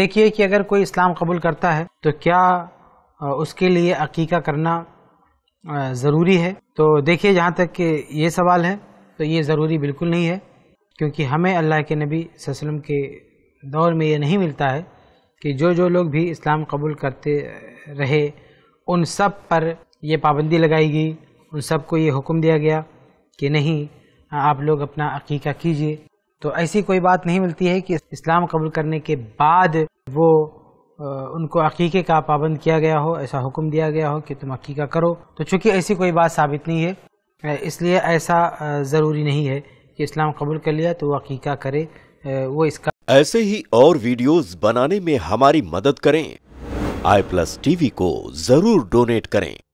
एक ये कि अगर कोई इस्लाम कबूल करता है तो क्या उसके लिए अकीका करना ज़रूरी है तो देखिए जहाँ तक कि ये सवाल है तो ये ज़रूरी बिल्कुल नहीं है क्योंकि हमें अल्लाह के नबी वसम के दौर में ये नहीं मिलता है कि जो जो लोग भी इस्लाम कबूल करते रहे उन सब पर यह पाबंदी लगाई गई उन सबको ये हुक्म दिया गया कि नहीं आप लोग अपना अकीका कीजिए तो ऐसी कोई बात नहीं मिलती है कि इस्लाम कबूल करने के बाद वो उनको अकीके का पाबंद किया गया हो ऐसा हुक्म दिया गया हो कि तुम अकीका करो तो चूँकि ऐसी कोई बात साबित नहीं है इसलिए ऐसा ज़रूरी नहीं है कि इस्लाम कबूल कर लिया तो वो अकीका करे वो इसका ऐसे ही और वीडियोस बनाने में हमारी मदद करें आई प्लस टीवी को जरूर डोनेट करें